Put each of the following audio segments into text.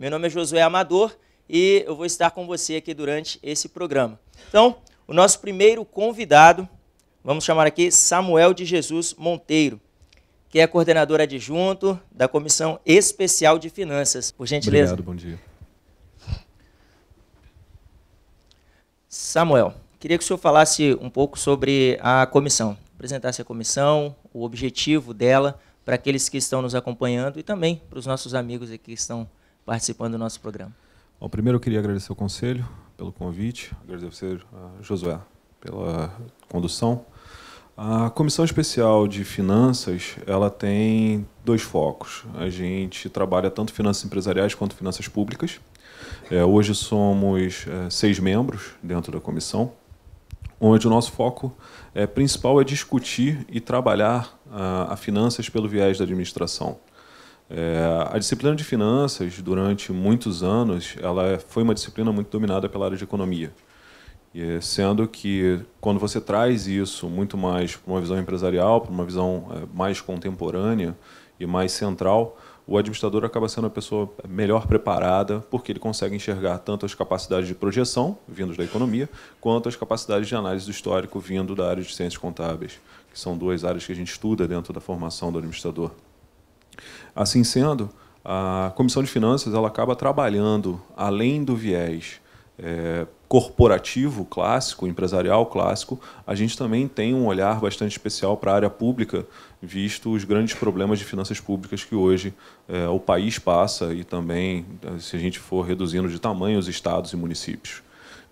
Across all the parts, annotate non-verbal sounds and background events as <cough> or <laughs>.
Meu nome é Josué Amador e eu vou estar com você aqui durante esse programa. Então, o nosso primeiro convidado, vamos chamar aqui Samuel de Jesus Monteiro, que é coordenador adjunto da Comissão Especial de Finanças. Por gentileza. Obrigado, bom dia. Samuel, queria que o senhor falasse um pouco sobre a comissão, apresentasse a comissão, o objetivo dela para aqueles que estão nos acompanhando e também para os nossos amigos aqui que estão participando do nosso programa. Bom, primeiro eu queria agradecer o Conselho pelo convite, agradecer a Josué pela condução. A Comissão Especial de Finanças ela tem dois focos. A gente trabalha tanto finanças empresariais quanto finanças públicas. É, hoje somos é, seis membros dentro da comissão, onde o nosso foco é, principal é discutir e trabalhar a, ah, a finanças pelo viés da administração. É, a disciplina de finanças, durante muitos anos, ela foi uma disciplina muito dominada pela área de economia. E, sendo que, quando você traz isso muito mais para uma visão empresarial, para uma visão é, mais contemporânea e mais central, o administrador acaba sendo a pessoa melhor preparada, porque ele consegue enxergar tanto as capacidades de projeção, vindas da economia, quanto as capacidades de análise do histórico, vindo da área de ciências contábeis, que são duas áreas que a gente estuda dentro da formação do administrador. Assim sendo, a Comissão de Finanças ela acaba trabalhando além do viés é, corporativo clássico, empresarial clássico, a gente também tem um olhar bastante especial para a área pública, visto os grandes problemas de finanças públicas que hoje é, o país passa e também, eh, se a gente for reduzindo de tamanho, os estados e municípios.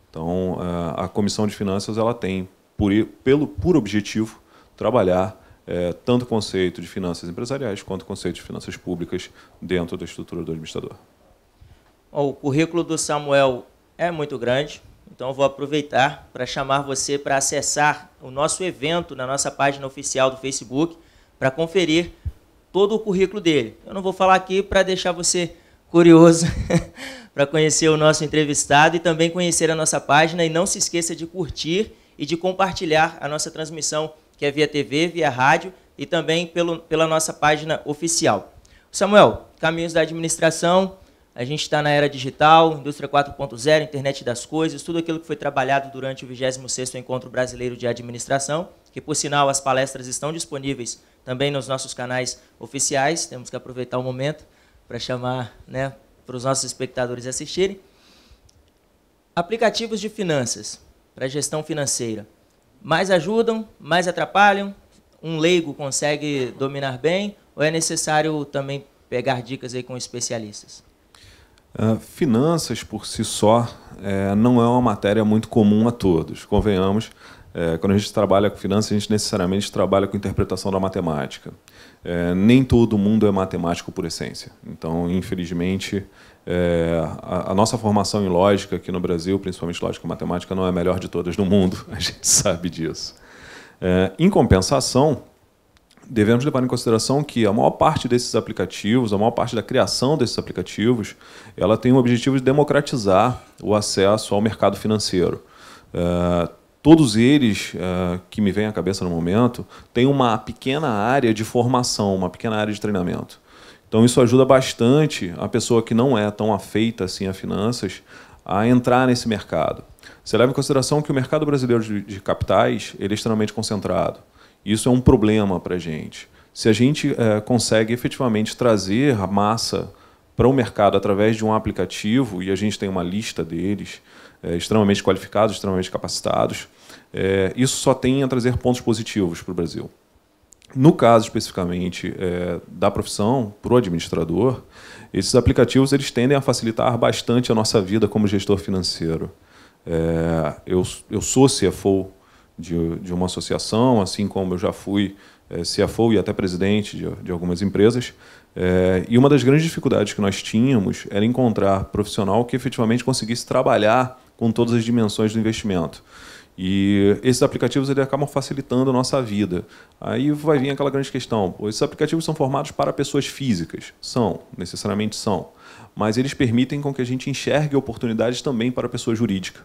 Então, eh, a Comissão de Finanças ela tem por, pelo, por objetivo trabalhar é, tanto o conceito de finanças empresariais quanto o conceito de finanças públicas dentro da estrutura do administrador. o currículo do Samuel é muito grande, então vou aproveitar para chamar você para acessar o nosso evento na nossa página oficial do Facebook para conferir todo o currículo dele. Eu não vou falar aqui para deixar você curioso <laughs> para conhecer o nosso entrevistado e também conhecer a nossa página e não se esqueça de curtir e de compartilhar a nossa transmissão que é via TV, via rádio e também pelo, pela nossa página oficial. Samuel, caminhos da administração, a gente está na era digital, indústria 4.0, internet das coisas, tudo aquilo que foi trabalhado durante o 26º Encontro Brasileiro de Administração, que, por sinal, as palestras estão disponíveis também nos nossos canais oficiais. Temos que aproveitar o momento para chamar né, para os nossos espectadores assistirem. Aplicativos de finanças, para gestão financeira mais ajudam, mais atrapalham? Um leigo consegue dominar bem ou é necessário também pegar dicas aí com especialistas? Uh, finanças por si só é, não é uma matéria muito comum a todos, convenhamos. É, quando a gente trabalha com finanças, a gente necessariamente trabalha com interpretação da matemática. É, nem todo mundo é matemático por essência. Então, infelizmente, é, a, a, nossa formação em lógica aqui no Brasil, principalmente lógica e matemática, não é a melhor de todas no mundo, <laughs> a gente sabe disso. É, em compensação, devemos levar em consideração que a maior parte desses aplicativos, a maior parte da criação desses aplicativos, ela tem o objetivo de democratizar o acesso ao mercado financeiro. É, todos eles é, que me vêm à cabeça no momento têm uma pequena área de formação, uma pequena área de treinamento. Então isso ajuda bastante a pessoa que não é tão afeita assim a finanças a entrar nesse mercado. Você leva em consideração que o mercado brasileiro de capitais ele é extremamente concentrado. Isso é um problema para a gente. Se a gente é, consegue efetivamente trazer a massa para o mercado através de um aplicativo, e a gente tem uma lista deles, é, extremamente qualificados, extremamente capacitados, é, isso só tem a trazer pontos positivos para o Brasil. No caso especificamente é, da profissão, para o administrador, esses aplicativos eles tendem a facilitar bastante a nossa vida como gestor financeiro. É, eu, eu sou CFO de, de uma associação, assim como eu já fui é, CFO e até presidente de, de algumas empresas. É, e uma das grandes dificuldades que nós tínhamos era encontrar profissional que efetivamente conseguisse trabalhar com todas as dimensões do investimento. E esses aplicativos eles acabam facilitando a nossa vida. Aí vai vir aquela grande questão: esses aplicativos são formados para pessoas físicas? São, necessariamente são. Mas eles permitem com que a gente enxergue oportunidades também para a pessoa jurídica.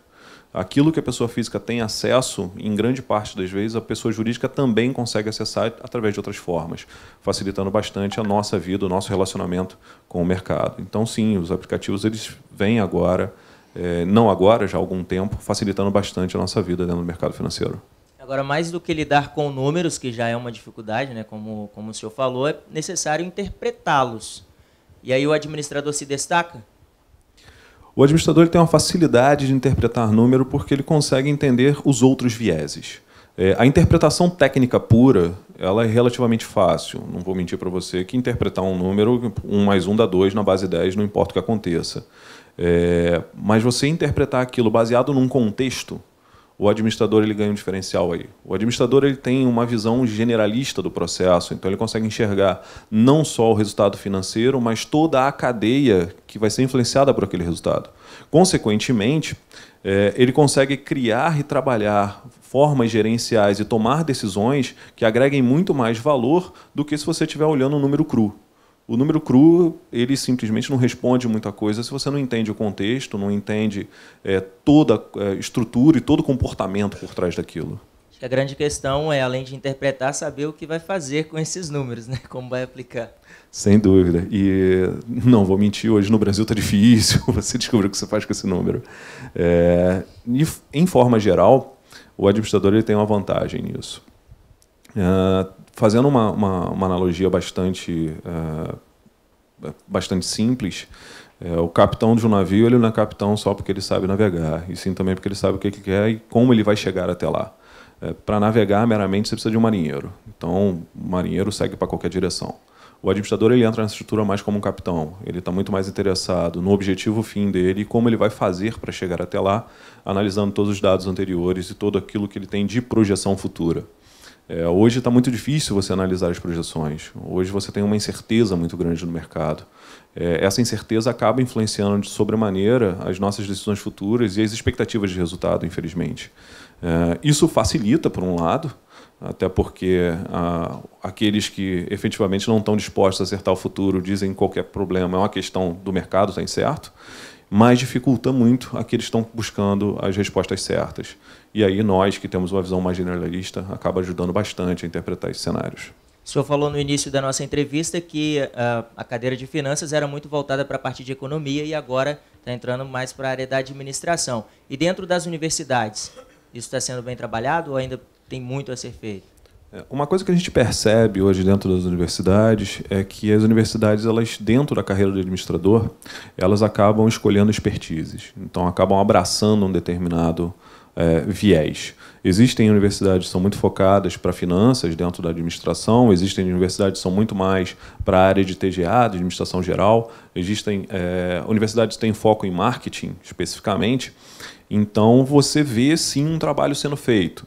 Aquilo que a pessoa física tem acesso, em grande parte das vezes, a pessoa jurídica também consegue acessar através de outras formas, facilitando bastante a nossa vida, o nosso relacionamento com o mercado. Então, sim, os aplicativos eles vêm agora é, não agora, já há algum tempo, facilitando bastante a nossa vida dentro do mercado financeiro. Agora, mais do que lidar com números, que já é uma dificuldade, né, como, como o senhor falou, é necessário interpretá-los. E aí o administrador se destaca? O administrador tem uma facilidade de interpretar número porque ele consegue entender os outros vieses. É, a interpretação técnica pura ela é relativamente fácil. Não vou mentir para você que interpretar um número, 1 mais 1 dá 2 na base 10, não importa o que aconteça. É, mas você interpretar aquilo baseado num contexto, o administrador ele ganha um diferencial aí. O administrador ele tem uma visão generalista do processo, então ele consegue enxergar não só o resultado financeiro, mas toda a cadeia que vai ser influenciada por aquele resultado. Consequentemente, é, ele consegue criar e trabalhar formas gerenciais e tomar decisões que agreguem muito mais valor do que se você estiver olhando o número cru. O número cru, ele simplesmente não responde muita coisa se você não entende o contexto, não entende é, toda a é, estrutura e todo o comportamento por trás daquilo. A grande questão é, além de interpretar, saber o que vai fazer com esses números, né? como vai aplicar. Sem dúvida. E não vou mentir, hoje no Brasil está <laughs> difícil você descobrir o que você faz com esse número. É, e, em forma geral, o administrador ele tem uma vantagem nisso. Uh, fazendo uma, uma, uma analogia bastante, eh, bastante simples, é, o capitão de um navio ele não é capitão só porque ele sabe navegar, e sim também porque ele sabe o que ele quer e como ele vai chegar até lá. É, eh, para navegar meramente você precisa de um marinheiro, então o marinheiro segue para qualquer direção. O administrador ele entra na estrutura mais como um capitão. Ele está muito mais interessado no objetivo fim dele e como ele vai fazer para chegar até lá, analisando todos os dados anteriores e todo aquilo que ele tem de projeção futura. É, hoje está muito difícil você analisar as projeções. Hoje você tem uma incerteza muito grande no mercado. É, essa incerteza acaba influenciando de sobremaneira as nossas decisões futuras e as expectativas de resultado, infelizmente. É, isso facilita, por um lado, até porque ah, aqueles que efetivamente não estão dispostos a acertar o futuro dizem que qualquer problema é uma questão do mercado, está incerto mas dificulta muito aqueles que estão buscando as respostas certas. E aí nós, que temos uma visão mais generalista, acaba ajudando bastante a interpretar esses cenários. O senhor falou no início da nossa entrevista que uh, a cadeira de finanças era muito voltada para a parte de economia e agora está entrando mais para a área da administração. E dentro das universidades, isso está sendo bem trabalhado ou ainda tem muito a ser feito? É, uma coisa que a gente percebe hoje dentro das universidades é que as universidades, elas dentro da carreira de administrador, elas acabam escolhendo expertises. Então, acabam abraçando um determinado é, viés. Existem universidades que são muito focadas para finanças dentro da administração, existem universidades que são muito mais para a área de TGA, de administração geral, existem é, universidades que têm foco em marketing especificamente. Então, você vê sim um trabalho sendo feito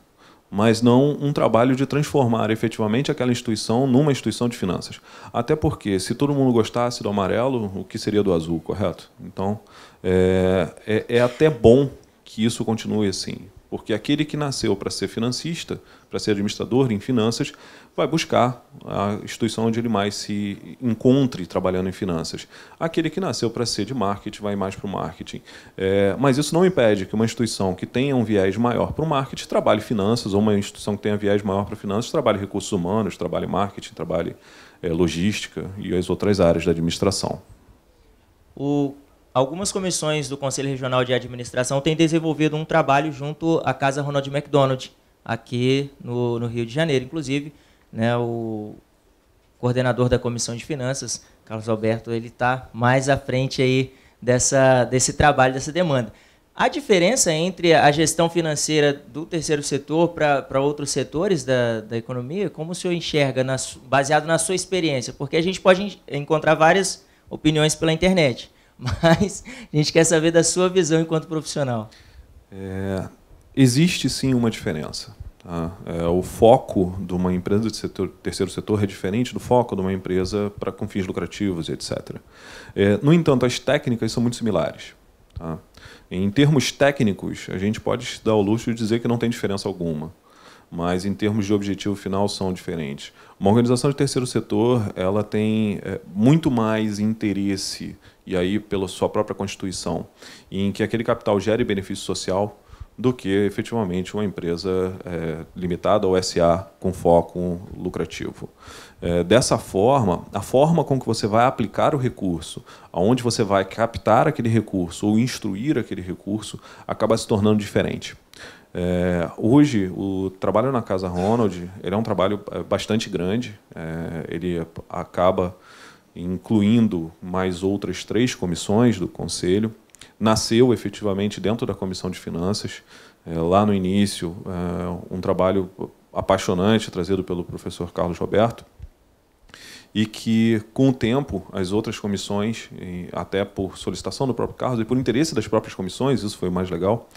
mas não um trabalho de transformar efetivamente aquela instituição numa instituição de finanças. Até porque, se todo mundo gostasse do amarelo, o que seria do azul, correto? Então, é, é, é até bom que isso continue assim porque aquele que nasceu para ser financista, para ser administrador em finanças, vai buscar a instituição onde ele mais se encontre trabalhando em finanças. Aquele que nasceu para ser de marketing vai mais para o marketing. É, mas isso não impede que uma instituição que tenha um viés maior para o marketing trabalhe finanças, ou uma instituição que tenha viés maior para finanças trabalhe recursos humanos, trabalhe marketing, trabalhe é, logística e as outras áreas da administração. O algumas comissões do Conselho Regional de Administração têm desenvolvido um trabalho junto à Casa Ronald McDonald, aqui no, no Rio de Janeiro. Inclusive, né, o coordenador da Comissão de Finanças, Carlos Alberto, ele está mais à frente aí dessa, desse trabalho, dessa demanda. A diferença entre a gestão financeira do terceiro setor para outros setores da, da economia, como o senhor enxerga, na, baseado na sua experiência? Porque a gente pode encontrar várias opiniões pela internet. <laughs> mas a gente quer saber da sua visão enquanto profissional. É, existe sim uma diferença. Tá? É, o foco de uma empresa de setor, terceiro setor é diferente do foco de uma empresa para com fins lucrativos, etc. É, no entanto, as técnicas são muito similares. Tá? Em termos técnicos, a gente pode dar o luxo de dizer que não tem diferença alguma mas em termos de objetivo final são diferentes. Uma organização de terceiro setor ela tem é, muito mais interesse e aí pela sua própria constituição, em que aquele capital gere benefício social do que efetivamente uma empresa é, limitada ou SA com foco lucrativo. É, dessa forma, a forma com que você vai aplicar o recurso, aonde você vai captar aquele recurso ou instruir aquele recurso, acaba se tornando diferente. É, hoje, o trabalho na Casa Ronald ele é um trabalho é, bastante grande, é, ele acaba incluindo mais outras três comissões do Conselho. Nasceu efetivamente dentro da Comissão de Finanças, é, lá no início, é, um trabalho apaixonante trazido pelo professor Carlos Roberto, e que, com o tempo, as outras comissões, até por solicitação do próprio Carlos e por interesse das próprias comissões, isso foi o mais legal,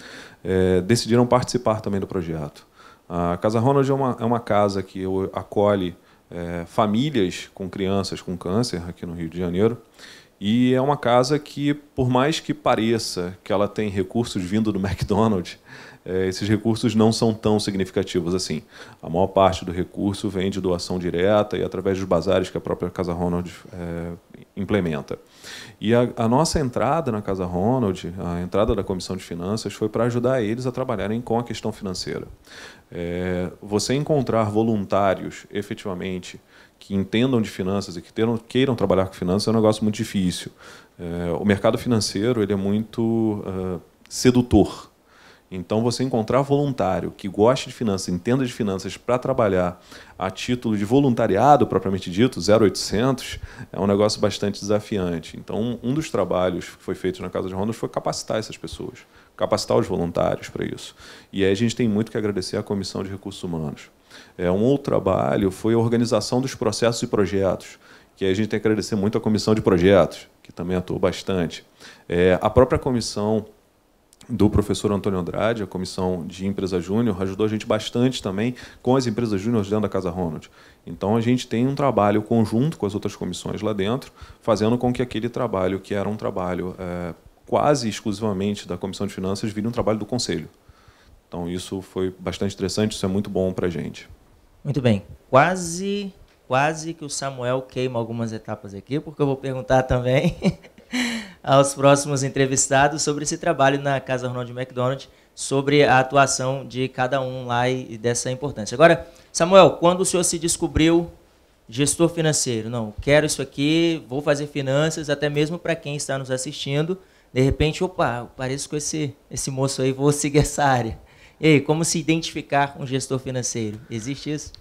é, decidiram participar também do projeto. A Casa Ronald é uma, é uma casa que acolhe é, famílias com crianças com câncer aqui no Rio de Janeiro. E é uma casa que, por mais que pareça que ela tem recursos vindo do <laughs> McDonald's, é, esses recursos não são tão significativos assim. A maior parte do recurso vem de doação direta e através dos bazares que a própria Casa Ronald é, implementa. E a, a, nossa entrada na Casa Ronald, a entrada da Comissão de Finanças, foi para ajudar eles a trabalharem com a questão financeira. É, você encontrar voluntários efetivamente que entendam de finanças e que terão, queiram trabalhar com finanças é um negócio muito difícil. É, o mercado financeiro ele é muito uh, sedutor. Então, você encontrar voluntário que goste de finanças, entenda de finanças para trabalhar a título de voluntariado propriamente dito, 0800, é um negócio bastante desafiante. Então, um dos trabalhos que foi feito na Casa de Rondas foi capacitar essas pessoas, capacitar os voluntários para isso. E aí a gente tem muito que agradecer à Comissão de Recursos Humanos é, um outro trabalho foi a organização dos processos e projetos, que a gente tem que agradecer muito à comissão de projetos, que também atuou bastante. É, a própria comissão do professor Antônio Andrade, a comissão de empresa júnior, ajudou a gente bastante também com as empresas júnior dentro da Casa Ronald. Então a gente tem um trabalho conjunto com as outras comissões lá dentro, fazendo com que aquele trabalho, que era um trabalho é, quase exclusivamente da Comissão de Finanças, vire um trabalho do Conselho. Então, isso foi bastante interessante, isso é muito bom para a gente. Muito bem. Quase, quase que o Samuel queima algumas etapas aqui, porque eu vou perguntar também <laughs> aos próximos entrevistados sobre esse trabalho na Casa Ronald McDonald, sobre a atuação de cada um lá e dessa importância. Agora, Samuel, quando o senhor se descobriu gestor financeiro? Não, quero isso aqui, vou fazer finanças, até mesmo para quem está nos assistindo. De repente, opa, pareço com esse, esse moço aí, vou seguir essa área. E aí, como se identificar um gestor financeiro? Existe isso?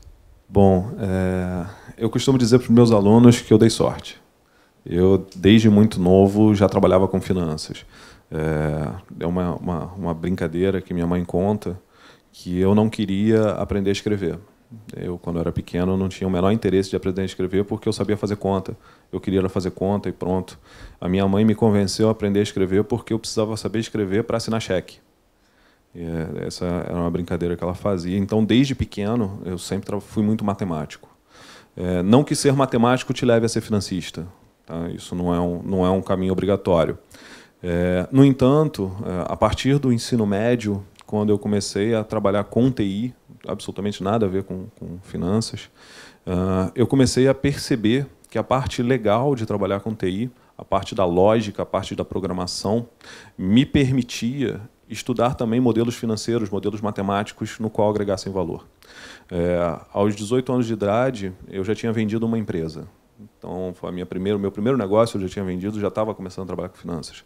Bom, é, eu costumo dizer para os meus alunos que eu dei sorte. Eu, desde muito novo, já trabalhava com finanças. É, é uma, uma, uma brincadeira que minha mãe conta que eu não queria aprender a escrever. Eu, quando era pequeno, não tinha o menor interesse de aprender a escrever porque eu sabia fazer conta. Eu queria fazer conta e pronto. A minha mãe me convenceu a aprender a escrever porque eu precisava saber escrever para assinar cheque. É, essa era uma brincadeira que ela fazia. Então, desde pequeno, eu sempre fui muito matemático. É, não que ser matemático te leve a ser financista. Tá? Isso não é um, não é um caminho obrigatório. É, no entanto, é, a partir do ensino médio, quando eu comecei a trabalhar com TI, absolutamente nada a ver com, com finanças, é, eu comecei a perceber que a parte legal de trabalhar com TI, a parte da lógica, a parte da programação, me permitia estudar também modelos financeiros, modelos matemáticos no qual agregassem valor. É, aos 18 anos de idade, eu já tinha vendido uma empresa. Então, foi a minha primeira, o meu primeiro negócio, eu já tinha vendido, já estava começando a trabalhar com finanças.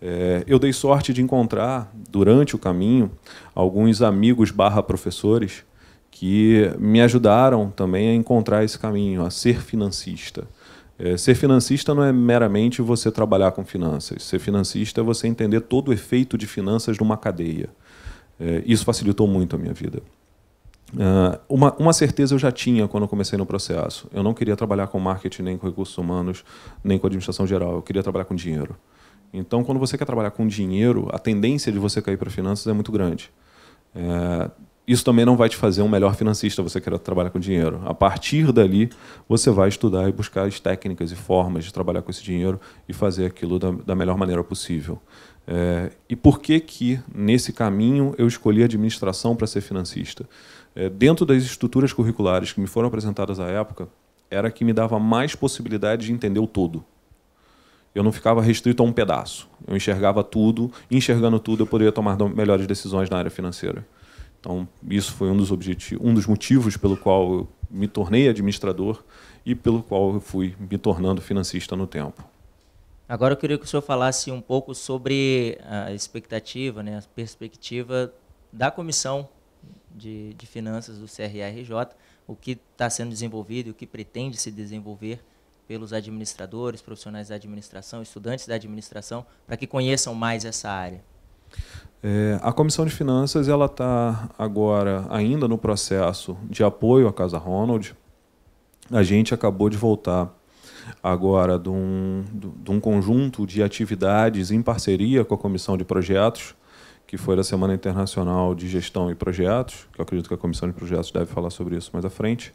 É, eu dei sorte de encontrar, durante o caminho, alguns amigos barra professores que me ajudaram também a encontrar esse caminho, a ser financista. É, ser financista não é meramente você trabalhar com finanças. Ser financista é você entender todo o efeito de finanças numa cadeia. É, isso facilitou muito a minha vida. Uh, uma, uma, certeza eu já tinha quando comecei no processo. Eu não queria trabalhar com marketing, nem com recursos humanos, nem com administração geral. Eu queria trabalhar com dinheiro. Então, quando você quer trabalhar com dinheiro, a tendência de você cair para finanças é muito grande. É, isso também não vai te fazer um melhor financista, você quer trabalhar com dinheiro. A partir dali, você vai estudar e buscar as técnicas e formas de trabalhar com esse dinheiro e fazer aquilo da, da melhor maneira possível. É, e por que que, nesse caminho, eu escolhi administração para ser financista? É, dentro das estruturas curriculares que me foram apresentadas à época, era que me dava mais possibilidade de entender o todo eu não ficava restrito a um pedaço. Eu enxergava tudo, e enxergando tudo eu poderia tomar melhores decisões na área financeira. Então, isso foi um dos, objetivos, um dos motivos pelo qual eu me tornei administrador e pelo qual eu fui me tornando financista no tempo. Agora eu queria que o senhor falasse um pouco sobre ah, a expectativa, né, a perspectiva da comissão de, de finanças do CRRJ, o que está sendo desenvolvido, o que pretende se desenvolver pelos administradores, profissionais da administração, estudantes da administração, para que conheçam mais essa área. É, a Comissão de Finanças ela está agora ainda no processo de apoio à Casa Ronald. A gente acabou de voltar agora de um, de um conjunto de atividades em parceria com a Comissão de Projetos, que foi da Semana Internacional de Gestão e Projetos, que eu acredito que a Comissão de Projetos deve falar sobre isso mais à frente.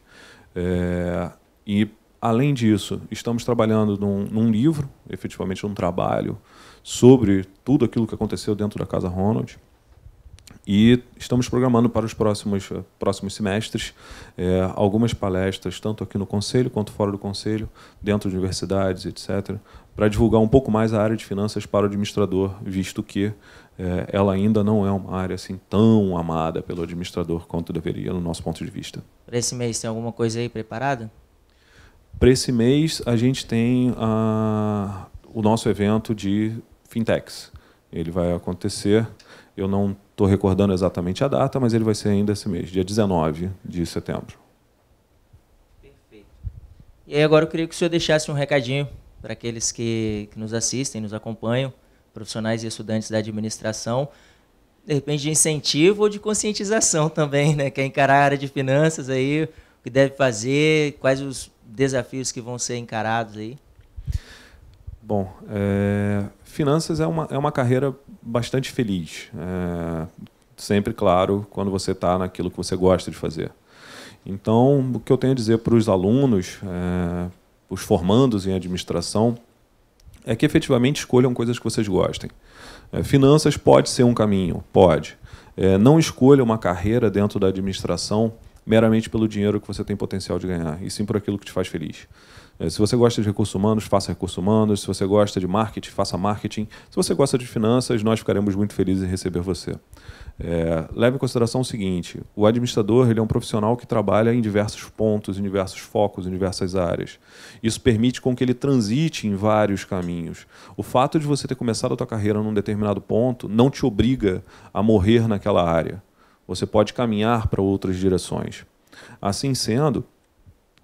É, e Além disso, estamos trabalhando num, num livro, efetivamente um trabalho, sobre tudo aquilo que aconteceu dentro da Casa Ronald. E estamos programando para os próximos, eh, próximos semestres eh, algumas palestras, tanto aqui no Conselho quanto fora do Conselho, dentro de universidades, etc., para divulgar um pouco mais a área de finanças para o administrador, visto que eh, ela ainda não é uma área assim tão amada pelo administrador quanto deveria, no nosso ponto de vista. Para esse mês, tem alguma coisa aí preparada? Para esse mês, a gente tem ah, o nosso evento de fintechs. Ele vai acontecer, eu não estou recordando exatamente a data, mas ele vai ser ainda esse mês, dia 19 de setembro. Perfeito. E aí agora eu queria que o senhor deixasse um recadinho para aqueles que, que nos assistem, nos acompanham, profissionais e estudantes da administração, de repente de incentivo ou de conscientização também, né? Quer encarar a área de finanças aí, o que deve fazer, quais os desafios que vão ser encarados aí? Bom, é, finanças é uma, é uma carreira bastante feliz. É, sempre, claro, quando você está naquilo que você gosta de fazer. Então, o que eu tenho a dizer para os alunos, é, os formandos em administração, é que efetivamente escolham coisas que vocês gostem. É, finanças pode ser um caminho, pode. É, não escolha uma carreira dentro da administração meramente pelo dinheiro que você tem potencial de ganhar, e sim por aquilo que te faz feliz. É, se você gosta de recursos humanos, faça recursos humanos. Se você gosta de marketing, faça marketing. Se você gosta de finanças, nós ficaremos muito felizes em receber você. É, leve em consideração o seguinte: o administrador ele é um profissional que trabalha em diversos pontos, em diversos focos, em diversas áreas. Isso permite com que ele transite em vários caminhos. O fato de você ter começado a sua carreira num determinado ponto não te obriga a morrer naquela área você pode caminhar para outras direções. Assim sendo,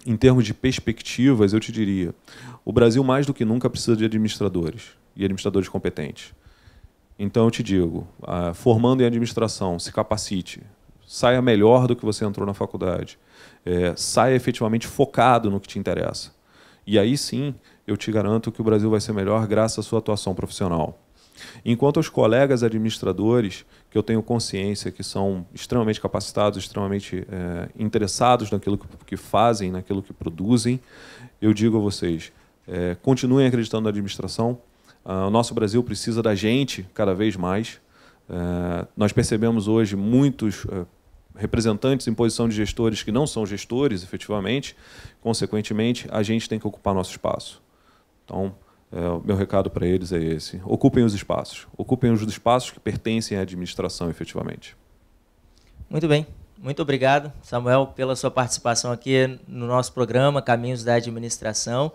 em termos de perspectivas, eu te diria: o Brasil mais do que nunca precisa de administradores e administradores competentes. Então eu te digo, ah, formando em administração, se capacite, saia melhor do que você entrou na faculdade, é, saia efetivamente focado no que te interessa. E aí sim, eu te garanto que o Brasil vai ser melhor graças à sua atuação profissional. Enquanto os colegas administradores, que eu tenho consciência que são extremamente capacitados, extremamente é, interessados naquilo que, que, fazem, naquilo que produzem, eu digo a vocês: é, continuem acreditando na administração. Ah, o nosso Brasil precisa da gente cada vez mais. É, nós percebemos hoje muitos representantes em posição de gestores que não são gestores, efetivamente. Consequentemente, a gente tem que ocupar nosso espaço. Então, é, o meu recado para eles é esse: ocupem os espaços, ocupem os espaços que pertencem à administração efetivamente. Muito bem, muito obrigado, Samuel, pela sua participação aqui no nosso programa Caminhos da Administração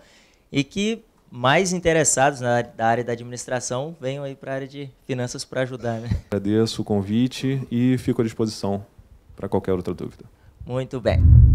e que mais interessados na da área da administração venham aí para a área de finanças para ajudar. Né? Agradeço o convite e fico à disposição para qualquer outra dúvida. Muito bem.